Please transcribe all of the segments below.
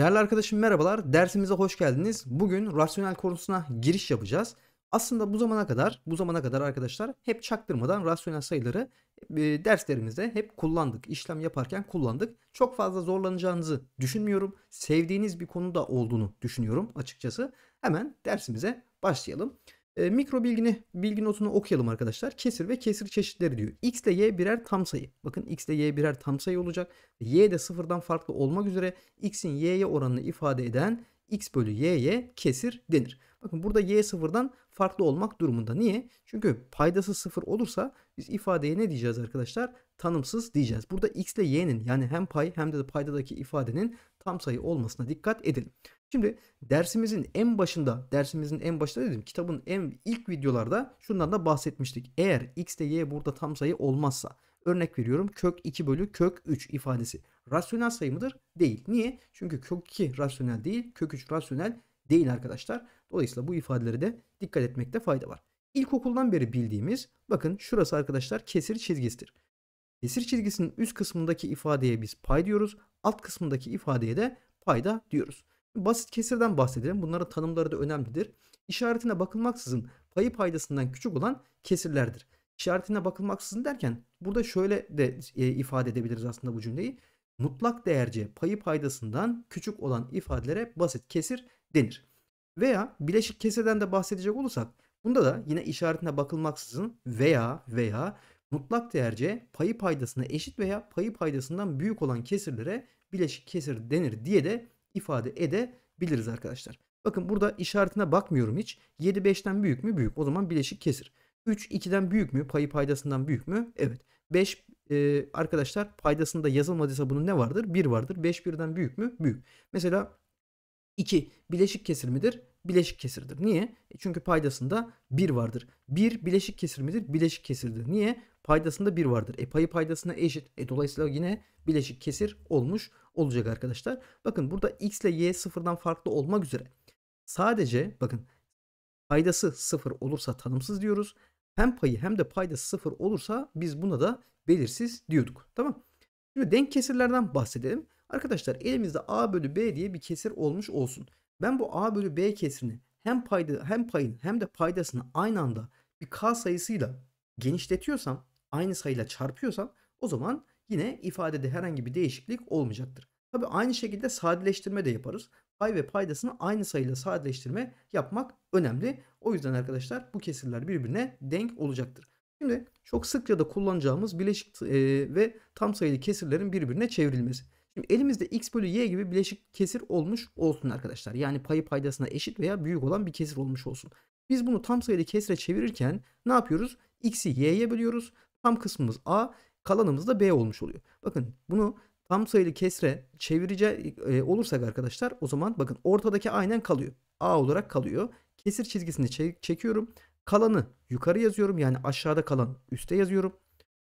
Değerli arkadaşım merhabalar, dersimize hoş geldiniz. Bugün rasyonel konusuna giriş yapacağız. Aslında bu zamana kadar, bu zamana kadar arkadaşlar hep çaktırmadan rasyonel sayıları e, derslerimizde hep kullandık. İşlem yaparken kullandık. Çok fazla zorlanacağınızı düşünmüyorum. Sevdiğiniz bir konuda olduğunu düşünüyorum açıkçası. Hemen dersimize başlayalım. E, mikro bilgini, bilgi notunu okuyalım arkadaşlar. Kesir ve kesir çeşitleri diyor. X ile Y birer tam sayı. Bakın X ile Y birer tam sayı olacak. Y de sıfırdan farklı olmak üzere X'in Y'ye oranını ifade eden X bölü Y'ye kesir denir. Bakın burada Y sıfırdan farklı olmak durumunda. Niye? Çünkü paydası sıfır olursa biz ifadeye ne diyeceğiz arkadaşlar? Tanımsız diyeceğiz. Burada X ile Y'nin yani hem pay hem de paydadaki ifadenin tam sayı olmasına dikkat edelim. Şimdi dersimizin en başında, dersimizin en başında dedim kitabın en ilk videolarda şundan da bahsetmiştik. Eğer x ile y burada tam sayı olmazsa örnek veriyorum kök 2 bölü kök 3 ifadesi rasyonel sayı mıdır? Değil. Niye? Çünkü kök 2 rasyonel değil, kök 3 rasyonel değil arkadaşlar. Dolayısıyla bu ifadeleri de dikkat etmekte fayda var. İlkokuldan beri bildiğimiz bakın şurası arkadaşlar kesir çizgisidir. Kesir çizgisinin üst kısmındaki ifadeye biz pay diyoruz. Alt kısmındaki ifadeye de payda diyoruz. Basit kesirden bahsedelim. Bunların tanımları da önemlidir. İşaretine bakılmaksızın payı paydasından küçük olan kesirlerdir. İşaretine bakılmaksızın derken burada şöyle de e, ifade edebiliriz aslında bu cümleyi. Mutlak değerce payı paydasından küçük olan ifadelere basit kesir denir. Veya bileşik kesirden de bahsedecek olursak bunda da yine işaretine bakılmaksızın veya veya mutlak değerce payı paydasına eşit veya payı paydasından büyük olan kesirlere bileşik kesir denir diye de ifade edebiliriz arkadaşlar. Bakın burada işaretine bakmıyorum hiç. 7 5'ten büyük mü? Büyük. O zaman bileşik kesir. 3 2'den büyük mü? Payı paydasından büyük mü? Evet. 5 e, arkadaşlar paydasında yazılmadıysa bunun ne vardır? 1 vardır. 5 1'den büyük mü? Büyük. Mesela 2 bileşik kesir midir? bileşik kesirdir. Niye? E çünkü paydasında 1 vardır. 1 bileşik kesir midir? Bileşik kesirdir. Niye? Paydasında 1 vardır. E payı paydasına eşit. E dolayısıyla yine bileşik kesir olmuş olacak arkadaşlar. Bakın burada x ile y sıfırdan farklı olmak üzere. Sadece bakın paydası sıfır olursa tanımsız diyoruz. Hem payı hem de paydası sıfır olursa biz buna da belirsiz diyorduk. Tamam. Şimdi denk kesirlerden bahsedelim. Arkadaşlar elimizde a bölü b diye bir kesir olmuş olsun. Ben bu A bölü B kesirini hem payda hem payın hem de paydasını aynı anda bir K sayısıyla genişletiyorsam, aynı sayıyla çarpıyorsam o zaman yine ifadede herhangi bir değişiklik olmayacaktır. Tabi aynı şekilde sadeleştirme de yaparız. Pay ve paydasını aynı sayıyla sadeleştirme yapmak önemli. O yüzden arkadaşlar bu kesirler birbirine denk olacaktır. Şimdi çok sıkça da kullanacağımız bileşik e, ve tam sayılı kesirlerin birbirine çevrilmesi. Şimdi elimizde x bölü y gibi bileşik kesir olmuş olsun arkadaşlar. Yani payı paydasına eşit veya büyük olan bir kesir olmuş olsun. Biz bunu tam sayılı kesire çevirirken ne yapıyoruz? X'i y'ye bölüyoruz. Tam kısmımız a, kalanımız da b olmuş oluyor. Bakın bunu tam sayılı kesre çevirecek e, olursak arkadaşlar o zaman bakın ortadaki aynen kalıyor. A olarak kalıyor. Kesir çizgisini çekiyorum. Kalanı yukarı yazıyorum. Yani aşağıda kalan üste yazıyorum.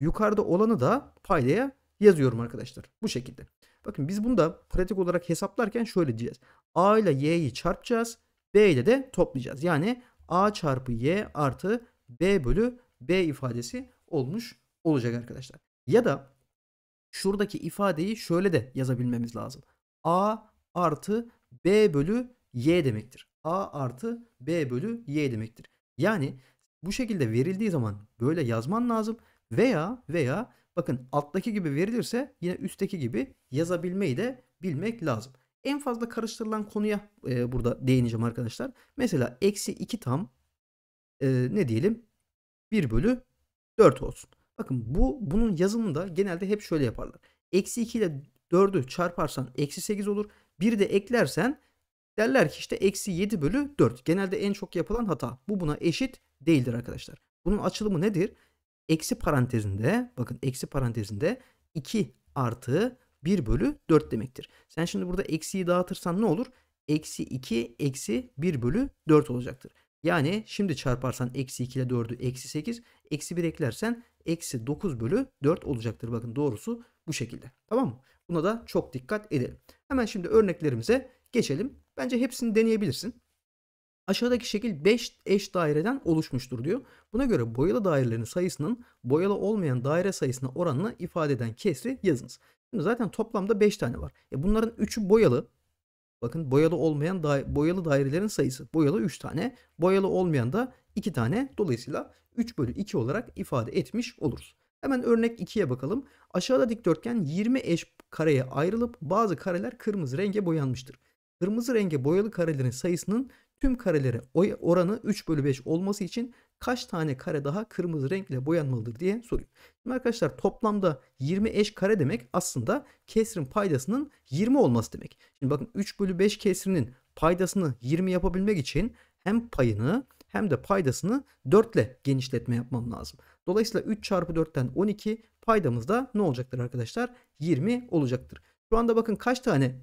Yukarıda olanı da paydaya yazıyorum arkadaşlar. Bu şekilde. Bakın biz bunu da pratik olarak hesaplarken şöyle diyeceğiz. A ile Y'yi çarpacağız. B ile de toplayacağız. Yani A çarpı Y artı B bölü B ifadesi olmuş olacak arkadaşlar. Ya da şuradaki ifadeyi şöyle de yazabilmemiz lazım. A artı B bölü Y demektir. A artı B bölü Y demektir. Yani bu şekilde verildiği zaman böyle yazman lazım veya veya Bakın alttaki gibi verilirse yine üstteki gibi yazabilmeyi de bilmek lazım. En fazla karıştırılan konuya e, burada değineceğim arkadaşlar. Mesela eksi 2 tam e, ne diyelim 1 bölü 4 olsun. Bakın bu bunun yazımında genelde hep şöyle yaparlar. Eksi 2 ile 4'ü çarparsan eksi 8 olur. Bir de eklersen derler ki işte eksi 7 bölü 4. Genelde en çok yapılan hata. Bu buna eşit değildir arkadaşlar. Bunun açılımı nedir? eksi parantezinde bakın eksi parantezinde 2 artı 1 bölü 4 demektir. Sen şimdi burada eksiyi dağıtırsan ne olur? Eksi 2 eksi 1 bölü 4 olacaktır. Yani şimdi çarparsan eksi 2 ile 4'ü eksi 8 eksi 1 eklersen eksi 9 bölü 4 olacaktır. Bakın doğrusu bu şekilde. Tamam mı? Buna da çok dikkat edelim. Hemen şimdi örneklerimize geçelim. Bence hepsini deneyebilirsin aşağıdaki şekil 5 eş daireden oluşmuştur diyor. Buna göre boyalı dairelerin sayısının boyalı olmayan daire sayısına oranını ifade eden kesri yazınız. Şimdi zaten toplamda 5 tane var. E bunların 3'ü boyalı. Bakın boyalı olmayan da boyalı dairelerin sayısı boyalı 3 tane. Boyalı olmayan da 2 tane. Dolayısıyla 3 bölü 2 olarak ifade etmiş oluruz. Hemen örnek 2'ye bakalım. Aşağıda dikdörtgen 20 eş kareye ayrılıp bazı kareler kırmızı renge boyanmıştır. Kırmızı renge boyalı karelerin sayısının Tüm karelere oranı 3 bölü 5 olması için kaç tane kare daha kırmızı renkle boyanmalıdır diye soruyor. Şimdi arkadaşlar toplamda 20 eş kare demek aslında kesrin paydasının 20 olması demek. Şimdi bakın 3 bölü 5 kesrinin paydasını 20 yapabilmek için hem payını hem de paydasını 4 ile genişletme yapmam lazım. Dolayısıyla 3 çarpı 4'ten 12 paydamız da ne olacaktır arkadaşlar? 20 olacaktır. Şu anda bakın kaç tane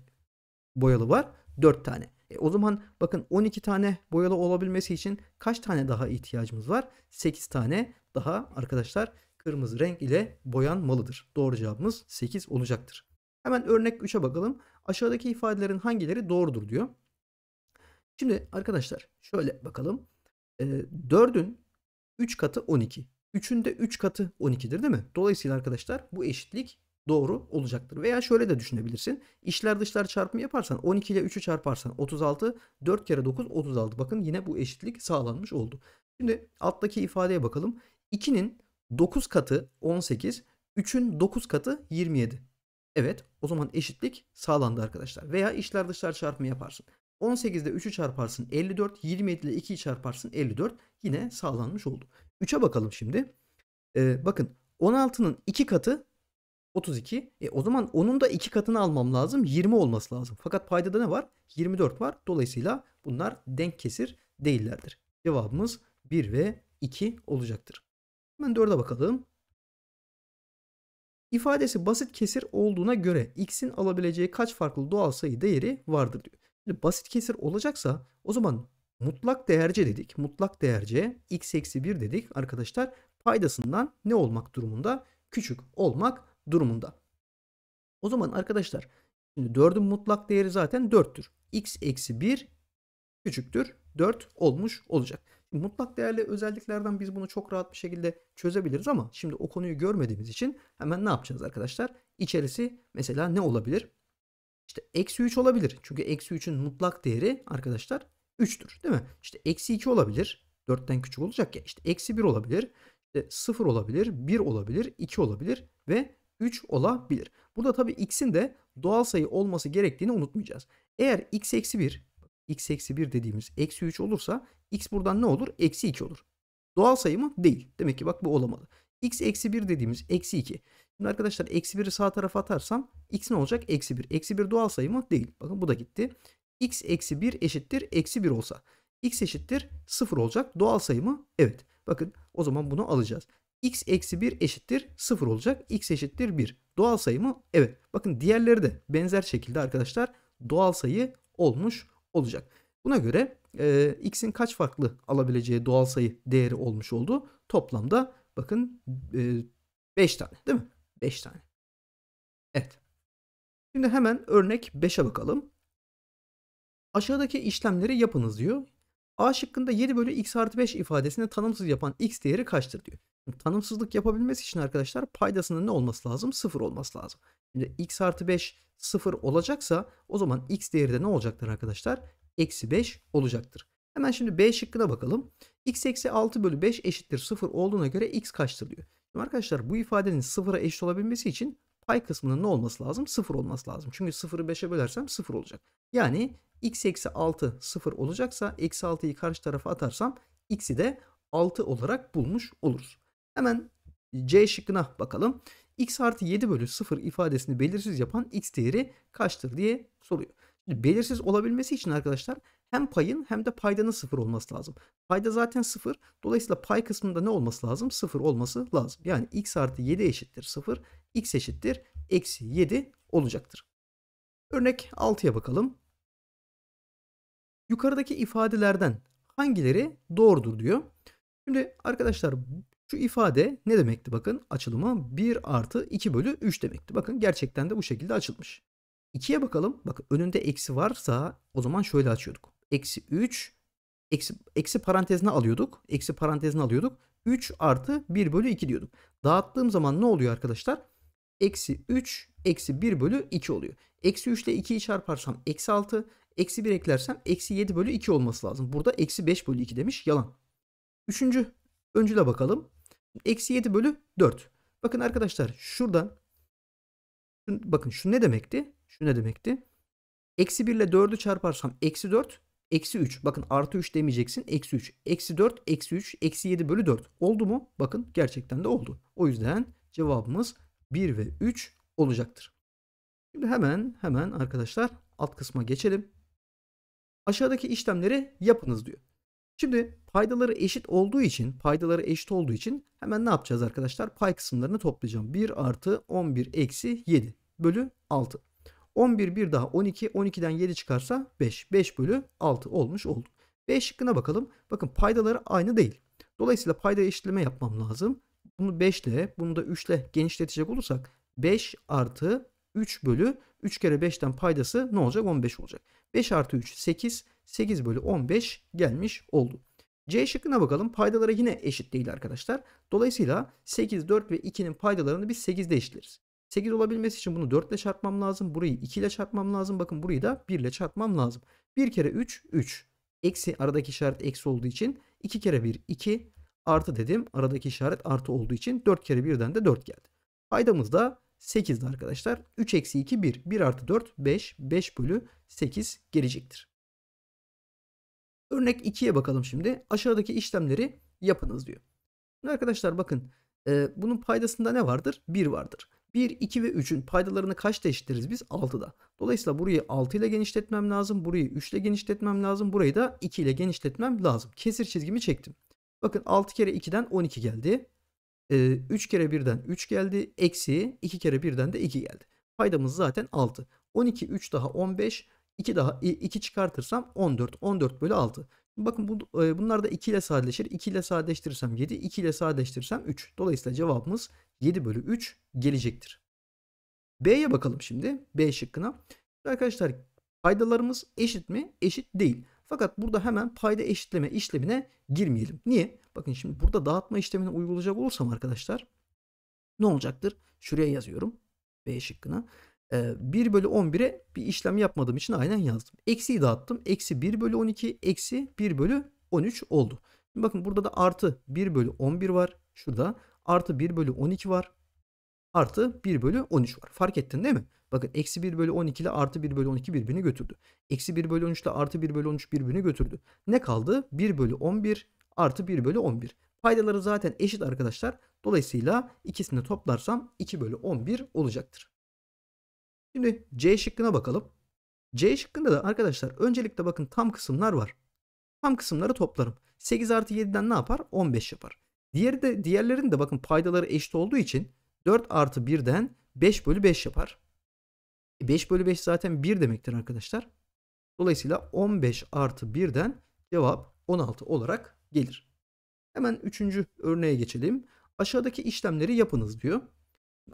boyalı var? 4 tane. E o zaman bakın 12 tane boyalı olabilmesi için kaç tane daha ihtiyacımız var? 8 tane daha arkadaşlar kırmızı renk ile boyanmalıdır. Doğru cevabımız 8 olacaktır. Hemen örnek 3'e bakalım. Aşağıdaki ifadelerin hangileri doğrudur diyor. Şimdi arkadaşlar şöyle bakalım. E, 4'ün 3 katı 12. 3'ün de 3 katı 12'dir değil mi? Dolayısıyla arkadaşlar bu eşitlik doğru olacaktır. Veya şöyle de düşünebilirsin. İşler dışlar çarpımı yaparsan 12 ile 3'ü çarparsan 36 4 kere 9 36. Bakın yine bu eşitlik sağlanmış oldu. Şimdi alttaki ifadeye bakalım. 2'nin 9 katı 18, 3'ün 9 katı 27. Evet o zaman eşitlik sağlandı arkadaşlar. Veya işler dışlar çarpımı yaparsın. 18'de 3'ü çarparsın 54, 27 ile 2'yi çarparsın 54 yine sağlanmış oldu. 3'e bakalım şimdi. Ee, bakın 16'nın 2 katı 32. E o zaman onun da iki katını almam lazım. 20 olması lazım. Fakat paydada ne var? 24 var. Dolayısıyla bunlar denk kesir değillerdir. Cevabımız 1 ve 2 olacaktır. Hemen 4'e bakalım. İfadesi basit kesir olduğuna göre x'in alabileceği kaç farklı doğal sayı değeri vardır diyor. Şimdi basit kesir olacaksa o zaman mutlak değerce dedik. Mutlak değerce x eksi 1 dedik arkadaşlar paydasından ne olmak durumunda? Küçük olmak durumunda. O zaman arkadaşlar şimdi 4'ün mutlak değeri zaten 4'tür. x eksi 1 küçüktür 4 olmuş olacak. Şimdi mutlak değerli özelliklerden biz bunu çok rahat bir şekilde çözebiliriz ama şimdi o konuyu görmediğimiz için hemen ne yapacağız arkadaşlar? İçerisi mesela ne olabilir? İşte eksi 3 olabilir. Çünkü eksi 3'ün mutlak değeri arkadaşlar 3'tür değil mi? İşte eksi 2 olabilir. 4'ten küçük olacak ya. İşte eksi 1 olabilir. İşte 0 olabilir. 1 olabilir. 2 olabilir. Ve 3 olabilir. Burada tabii x'in de doğal sayı olması gerektiğini unutmayacağız. Eğer x eksi 1 x eksi 1 dediğimiz eksi 3 olursa x buradan ne olur? Eksi 2 olur. Doğal sayı mı? Değil. Demek ki bak bu olamadı. x eksi 1 dediğimiz eksi 2. Şimdi arkadaşlar eksi 1'i sağ tarafa atarsam x ne olacak? Eksi 1. Eksi 1 doğal sayı mı? Değil. Bakın bu da gitti. x eksi 1 eşittir eksi 1 olsa. x eşittir 0 olacak. Doğal sayı mı? Evet. Bakın o zaman bunu alacağız x eksi 1 eşittir 0 olacak. x eşittir 1. Doğal sayı mı? Evet. Bakın diğerleri de benzer şekilde arkadaşlar doğal sayı olmuş olacak. Buna göre e, x'in kaç farklı alabileceği doğal sayı değeri olmuş oldu. Toplamda bakın e, 5 tane değil mi? 5 tane. Evet. Şimdi hemen örnek 5'e bakalım. Aşağıdaki işlemleri yapınız diyor. A şıkkında 7 bölü x artı 5 ifadesinde tanımsız yapan x değeri kaçtır diyor. tanımsızlık yapabilmesi için arkadaşlar paydasının ne olması lazım? 0 olması lazım. Şimdi x artı 5 0 olacaksa o zaman x değeri de ne olacaktır arkadaşlar? Eksi 5 olacaktır. Hemen şimdi B şıkkına bakalım. x eksi 6 bölü 5 eşittir 0 olduğuna göre x kaçtır diyor. Şimdi arkadaşlar bu ifadenin 0'a eşit olabilmesi için pay kısmının ne olması lazım? 0 olması lazım. Çünkü 0'ı 5'e bölersem 0 olacak. Yani x eksi 6 0 olacaksa eksi 6'yı karşı tarafa atarsam x'i de 6 olarak bulmuş oluruz. Hemen c şıkkına bakalım. x artı 7 bölü 0 ifadesini belirsiz yapan x değeri kaçtır diye soruyor. Şimdi belirsiz olabilmesi için arkadaşlar hem payın hem de paydanın 0 olması lazım. Payda zaten 0. Dolayısıyla pay kısmında ne olması lazım? 0 olması lazım. Yani x artı 7 eşittir 0 x eşittir eksi 7 olacaktır. Örnek 6'ya bakalım. Yukarıdaki ifadelerden hangileri doğrudur diyor. Şimdi arkadaşlar şu ifade ne demekti bakın açılımı 1 artı 2 bölü 3 demekti. Bakın gerçekten de bu şekilde açılmış. 2'ye bakalım. Bakın önünde eksi varsa o zaman şöyle açıyorduk. Eksi 3 eksi, eksi parantezine alıyorduk. Eksi parantezine alıyorduk. 3 artı 1 bölü 2 diyorduk. Dağıttığım zaman ne oluyor arkadaşlar? Eksi 3 eksi 1 bölü 2 oluyor. Eksi 3 ile 2'yi çarparsam eksi 6. Eksi 1 eklersem eksi 7 bölü 2 olması lazım. Burada eksi 5 bölü 2 demiş. Yalan. Üçüncü öncüle bakalım. Eksi 7 bölü 4. Bakın arkadaşlar şuradan bakın şu ne demekti? Şu ne demekti? Eksi 1 ile 4'ü çarparsam eksi 4 eksi 3. Bakın artı 3 demeyeceksin. Eksi 3. Eksi 4 eksi 3 eksi 7 bölü 4. Oldu mu? Bakın gerçekten de oldu. O yüzden cevabımız 1 ve 3 olacaktır. Şimdi hemen hemen arkadaşlar alt kısma geçelim. Aşağıdaki işlemleri yapınız diyor. Şimdi paydaları eşit olduğu için, paydaları eşit olduğu için hemen ne yapacağız arkadaşlar? Pay kısımlarını toplayacağım. 1 artı 11 eksi 7 bölü 6. 11 bir daha 12, 12'den 7 çıkarsa 5. 5 bölü 6 olmuş oldu. B şıkkına bakalım. Bakın paydaları aynı değil. Dolayısıyla payda eşitleme yapmam lazım. Bunu 5 ile bunu da 3 ile genişletecek olursak 5 artı 3 bölü 3 kere 5'ten paydası ne olacak? 15 olacak. 5 artı 3 8. 8 bölü 15 gelmiş oldu. C şıkkına bakalım. Paydaları yine eşit değil arkadaşlar. Dolayısıyla 8, 4 ve 2'nin paydalarını biz 8 ile eşitleriz. 8 olabilmesi için bunu 4 ile çarpmam lazım. Burayı 2 ile çarpmam lazım. Bakın burayı da 1 ile çarpmam lazım. 1 kere 3 3. Eksi aradaki işaret eksi olduğu için 2 kere 1 2 artı dedim. Aradaki işaret artı olduğu için 4 kere 1'den de 4 geldi. Paydamız da 8'di arkadaşlar. 3 eksi 2 1. 1 artı 4 5. 5 bölü 8 gelecektir. Örnek 2'ye bakalım şimdi. Aşağıdaki işlemleri yapınız diyor. arkadaşlar bakın e, bunun paydasında ne vardır? 1 vardır. 1, 2 ve 3'ün paydalarını kaç eşitleriz biz? 6'da. Dolayısıyla burayı 6 ile genişletmem lazım. Burayı 3 ile genişletmem lazım. Burayı da 2 ile genişletmem lazım. Kesir çizgimi çektim. Bakın 6 kere 2'den 12 geldi. E, ee, 3 kere 1'den 3 geldi. Eksi 2 kere 1'den de 2 geldi. Paydamız zaten 6. 12 3 daha 15. 2 daha 2 çıkartırsam 14. 14 bölü 6. Bakın bu, e, bunlar da 2 ile sadeleşir. 2 ile sadeleştirirsem 7. 2 ile sadeleştirirsem 3. Dolayısıyla cevabımız 7 bölü 3 gelecektir. B'ye bakalım şimdi. B şıkkına. Arkadaşlar paydalarımız eşit mi? Eşit değil. Fakat burada hemen payda eşitleme işlemine girmeyelim. Niye? Bakın şimdi burada dağıtma işlemini uygulayacak olursam arkadaşlar ne olacaktır? Şuraya yazıyorum. B şıkkına. Ee, 1 bölü 11'e bir işlem yapmadığım için aynen yazdım. Eksiyi dağıttım. Eksi 1 bölü 12 eksi 1 bölü 13 oldu. Şimdi bakın burada da artı 1 bölü 11 var. Şurada artı 1 bölü 12 var artı 1 bölü 13 var. Fark ettin değil mi? Bakın eksi 1 bölü 12 ile artı 1 bölü 12 birbirini götürdü. Eksi 1 bölü 13 ile artı 1 bölü 13 birbirini götürdü. Ne kaldı? 1 bölü 11 artı 1 bölü 11. Paydaları zaten eşit arkadaşlar. Dolayısıyla ikisini toplarsam 2 bölü 11 olacaktır. Şimdi C şıkkına bakalım. C şıkkında da arkadaşlar öncelikle bakın tam kısımlar var. Tam kısımları toplarım. 8 artı 7'den ne yapar? 15 yapar. Diğeri de diğerlerinin de bakın paydaları eşit olduğu için 4 artı 1'den 5 bölü 5 yapar. 5 e, bölü 5 zaten 1 demektir arkadaşlar. Dolayısıyla 15 artı 1'den cevap 16 olarak gelir. Hemen üçüncü örneğe geçelim. Aşağıdaki işlemleri yapınız diyor.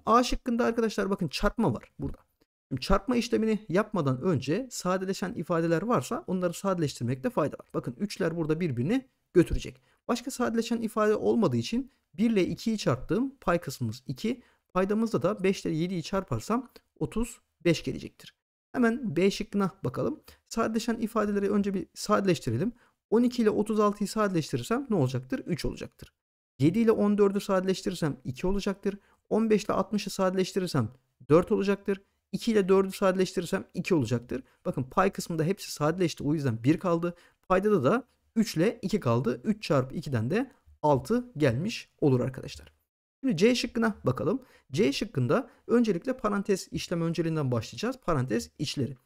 A şıkkında arkadaşlar bakın çarpma var burada. Şimdi çarpma işlemini yapmadan önce sadeleşen ifadeler varsa onları sadeleştirmekte fayda var. Bakın 3'ler burada birbirini götürecek. Başka sadeleşen ifade olmadığı için 1 ile 2'yi çarptığım pay kısmımız 2. Paydamızda da 5 ile 7'yi çarparsam 35 gelecektir. Hemen B şıkkına bakalım. Sadeleşen ifadeleri önce bir sadeleştirelim. 12 ile 36'yı sadeleştirirsem ne olacaktır? 3 olacaktır. 7 ile 14'ü sadeleştirirsem 2 olacaktır. 15 ile 60'ı sadeleştirirsem 4 olacaktır. 2 ile 4'ü sadeleştirirsem 2 olacaktır. Bakın pay kısmında hepsi sadeleşti. O yüzden 1 kaldı. Paydada da 3 ile 2 kaldı. 3 çarpı 2'den de 6 gelmiş olur arkadaşlar. Şimdi C şıkkına bakalım. C şıkkında öncelikle parantez işlem önceliğinden başlayacağız. Parantez içleri.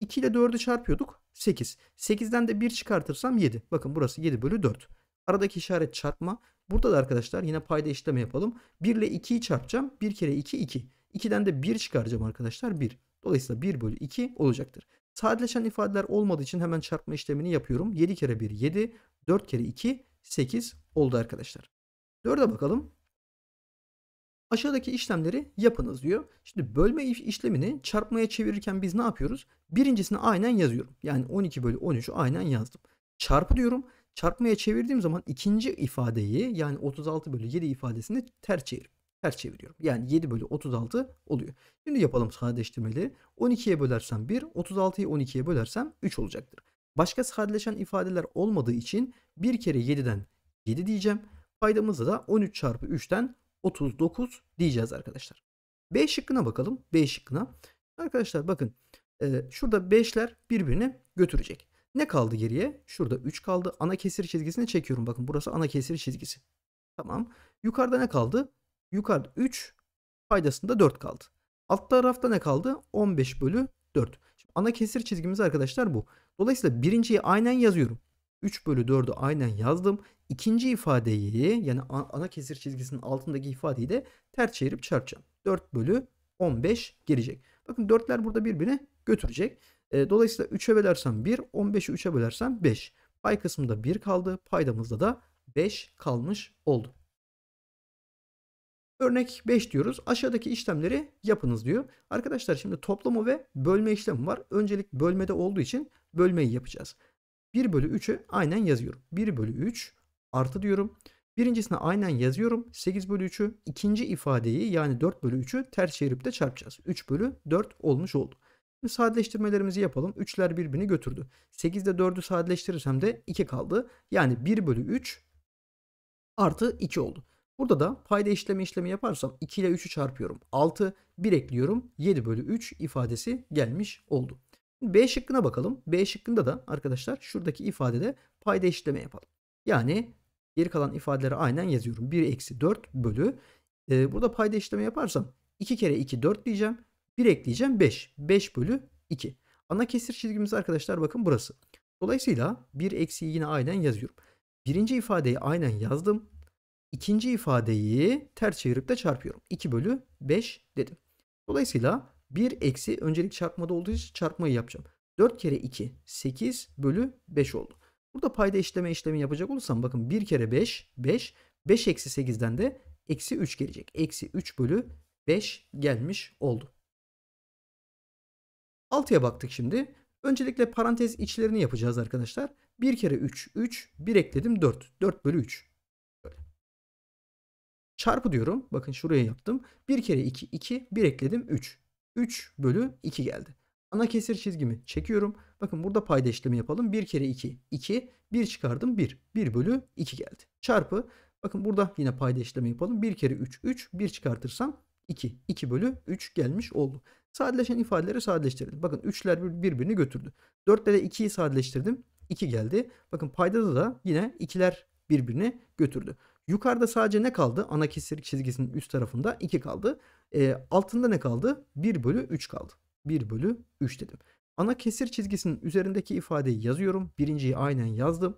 2 ile 4'ü çarpıyorduk. 8. 8'den de 1 çıkartırsam 7. Bakın burası 7 bölü 4. Aradaki işaret çarpma. Burada da arkadaşlar yine payda işlemi yapalım. 1 ile 2'yi çarpacağım. 1 kere 2 2. 2'den de 1 çıkaracağım arkadaşlar. 1. Dolayısıyla 1 bölü 2 olacaktır. Sadeleşen ifadeler olmadığı için hemen çarpma işlemini yapıyorum. 7 kere 1 7, 4 kere 2 8 oldu arkadaşlar. 4'e bakalım. Aşağıdaki işlemleri yapınız diyor. Şimdi bölme işlemini çarpmaya çevirirken biz ne yapıyoruz? Birincisini aynen yazıyorum. Yani 12 bölü 13'ü aynen yazdım. Çarpı diyorum. Çarpmaya çevirdiğim zaman ikinci ifadeyi yani 36 bölü 7 ifadesini ters çevirip ters çeviriyorum. Yani 7 bölü 36 oluyor. Şimdi yapalım sadeleştirmeli. 12'ye bölersem 1, 36'yı 12'ye bölersem 3 olacaktır. Başka sadeleşen ifadeler olmadığı için bir kere 7'den 7 diyeceğim. Paydamızda da 13 çarpı 3'ten 39 diyeceğiz arkadaşlar. B şıkkına bakalım. B şıkkına. Arkadaşlar bakın e, şurada 5'ler birbirini götürecek. Ne kaldı geriye? Şurada 3 kaldı. Ana kesir çizgisini çekiyorum. Bakın burası ana kesir çizgisi. Tamam. Yukarıda ne kaldı? Yukarıda 3 paydasında 4 kaldı. Alt tarafta ne kaldı? 15 bölü 4. Şimdi ana kesir çizgimiz arkadaşlar bu. Dolayısıyla birinciyi aynen yazıyorum. 3 bölü 4'ü aynen yazdım. İkinci ifadeyi yani ana kesir çizgisinin altındaki ifadeyi de ters çevirip çarpacağım. 4 bölü 15 gelecek. Bakın 4'ler burada birbirine götürecek. E, dolayısıyla 3'e bölersem 1, 15'i 3'e bölersem 5. Pay kısmında 1 kaldı. Paydamızda da 5 kalmış oldu. Örnek 5 diyoruz. Aşağıdaki işlemleri yapınız diyor. Arkadaşlar şimdi toplama ve bölme işlemi var. Öncelik bölmede olduğu için bölmeyi yapacağız. 1 bölü 3'ü aynen yazıyorum. 1 bölü 3 artı diyorum. Birincisine aynen yazıyorum. 8 bölü 3'ü ikinci ifadeyi yani 4 bölü 3'ü ters çevirip de çarpacağız. 3 bölü 4 olmuş oldu. Şimdi sadeleştirmelerimizi yapalım. 3'ler birbirini götürdü. 8 ile 4'ü sadeleştirirsem de 2 kaldı. Yani 1 bölü 3 artı 2 oldu. Burada da payda işleme işlemi yaparsam 2 ile 3'ü çarpıyorum. 6, 1 ekliyorum. 7 bölü 3 ifadesi gelmiş oldu. B şıkkına bakalım. B şıkkında da arkadaşlar şuradaki ifadede payda işleme yapalım. Yani geri kalan ifadeleri aynen yazıyorum. 1 eksi 4 bölü. Ee, burada payda işleme yaparsam 2 kere 2 4 diyeceğim. 1 ekleyeceğim 5. 5 bölü 2. Ana kesir çizgimiz arkadaşlar bakın burası. Dolayısıyla 1 eksi yine aynen yazıyorum. Birinci ifadeyi aynen yazdım. İkinci ifadeyi ters çevirip de çarpıyorum. 2 bölü 5 dedim. Dolayısıyla 1 eksi öncelik çarpmada olduğu için çarpmayı yapacağım. 4 kere 2 8 bölü 5 oldu. Burada payda işleme işlemi yapacak olursam bakın 1 kere 5 5 5 eksi 8'den de eksi 3 gelecek. Eksi 3 bölü 5 gelmiş oldu. 6'ya baktık şimdi. Öncelikle parantez içlerini yapacağız arkadaşlar. 1 kere 3 3 1 ekledim 4 4 bölü 3. Çarpı diyorum. Bakın şuraya yaptım. 1 kere 2 2. 1 ekledim 3. 3 bölü 2 geldi. Ana kesir çizgimi çekiyorum. Bakın burada payda işlemi yapalım. 1 kere 2 2. 1 çıkardım 1. 1 bölü 2 geldi. Çarpı. Bakın burada yine payda işlemi yapalım. 1 kere 3 3. 1 çıkartırsam 2. 2 bölü 3 gelmiş oldu. Sadeleşen ifadeleri sadeleştirelim. Bakın 3'ler birbirini götürdü. 4'le de 2'yi sadeleştirdim. 2 geldi. Bakın paydada da yine 2'ler birbirini götürdü. Yukarıda sadece ne kaldı? Ana kesir çizgisinin üst tarafında 2 kaldı. E, altında ne kaldı? 1 bölü 3 kaldı. 1 bölü 3 dedim. Ana kesir çizgisinin üzerindeki ifadeyi yazıyorum. Birinciyi aynen yazdım.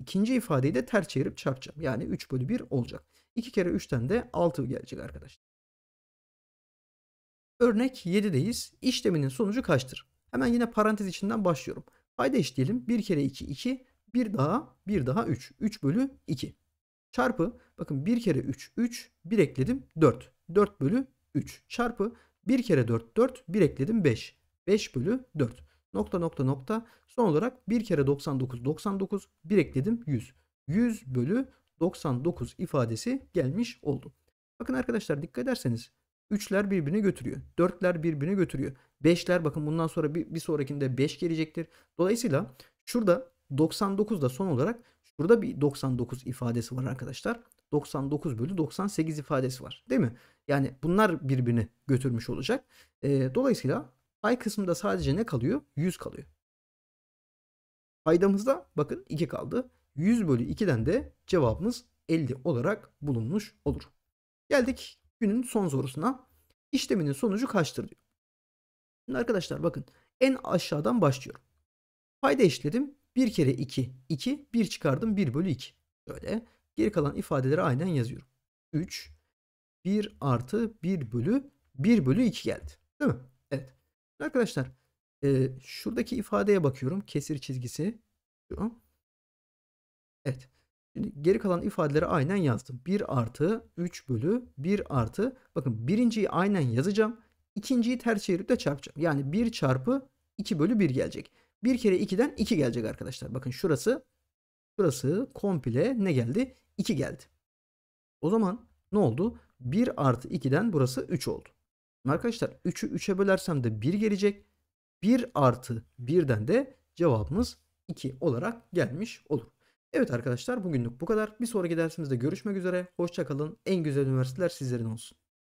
İkinci ifadeyi de ters çevirip çarpacağım. Yani 3 bölü 1 olacak. 2 kere 3'ten de 6 gelecek arkadaşlar. Örnek 7'deyiz. İşleminin sonucu kaçtır? Hemen yine parantez içinden başlıyorum. Payda işleyelim. 1 kere 2 2. Bir daha bir daha 3. 3 bölü 2 çarpı bakın 1 kere 3 3 1 ekledim 4. 4 bölü 3 çarpı 1 kere 4 4 1 ekledim 5. 5 bölü 4 nokta nokta nokta son olarak 1 kere 99 99 1 ekledim 100. 100 bölü 99 ifadesi gelmiş oldu. Bakın arkadaşlar dikkat ederseniz 3'ler birbirine götürüyor. 4'ler birbirine götürüyor. 5'ler bakın bundan sonra bir, bir sonrakinde 5 gelecektir. Dolayısıyla şurada 99 da son olarak Burada bir 99 ifadesi var arkadaşlar. 99 bölü 98 ifadesi var. Değil mi? Yani bunlar birbirini götürmüş olacak. E, dolayısıyla pay kısmında sadece ne kalıyor? 100 kalıyor. Paydamızda bakın 2 kaldı. 100 bölü 2'den de cevabımız 50 olarak bulunmuş olur. Geldik günün son sorusuna. İşleminin sonucu kaçtır diyor. Şimdi arkadaşlar bakın en aşağıdan başlıyorum. Payda işledim 1 kere 2, 2, 1 çıkardım 1 bölü 2. Böyle. Geri kalan ifadeleri aynen yazıyorum. 3, 1 artı 1 bölü 1 bölü 2 geldi. Değil mi? Evet. Arkadaşlar e, şuradaki ifadeye bakıyorum. Kesir çizgisi. Evet. Şimdi geri kalan ifadeleri aynen yazdım. 1 artı 3 bölü 1 artı bakın birinciyi aynen yazacağım. İkinciyi ters çevirip de çarpacağım. Yani 1 çarpı 2 bölü 1 gelecek. 1 kere 2'den 2 gelecek arkadaşlar. Bakın şurası şurası komple ne geldi? 2 geldi. O zaman ne oldu? 1 artı 2'den burası 3 oldu. Arkadaşlar 3'ü 3'e bölersem de 1 gelecek. 1 artı 1'den de cevabımız 2 olarak gelmiş olur. Evet arkadaşlar bugünlük bu kadar. Bir sonraki dersimizde görüşmek üzere. Hoşçakalın. En güzel üniversiteler sizlerin olsun.